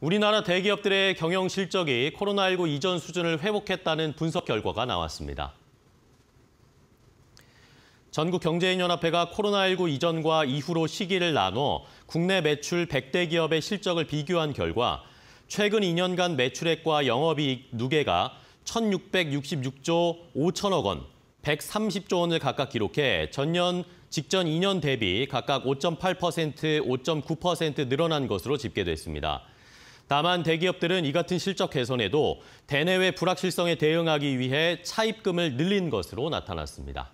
우리나라 대기업들의 경영 실적이 코로나19 이전 수준을 회복했다는 분석 결과가 나왔습니다. 전국경제인연합회가 코로나19 이전과 이후로 시기를 나눠 국내 매출 100대 기업의 실적을 비교한 결과 최근 2년간 매출액과 영업이익 누계가 1,666조 5천억 원, 130조 원을 각각 기록해 전년 직전 2년 대비 각각 5.8%, 5.9% 늘어난 것으로 집계됐습니다. 다만 대기업들은 이 같은 실적 개선에도 대내외 불확실성에 대응하기 위해 차입금을 늘린 것으로 나타났습니다.